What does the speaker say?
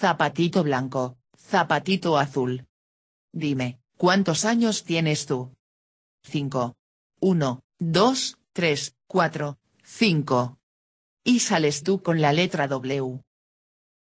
zapatito blanco, zapatito azul. Dime, ¿cuántos años tienes tú? 5. 1, 2, 3, 4, 5. Y sales tú con la letra W.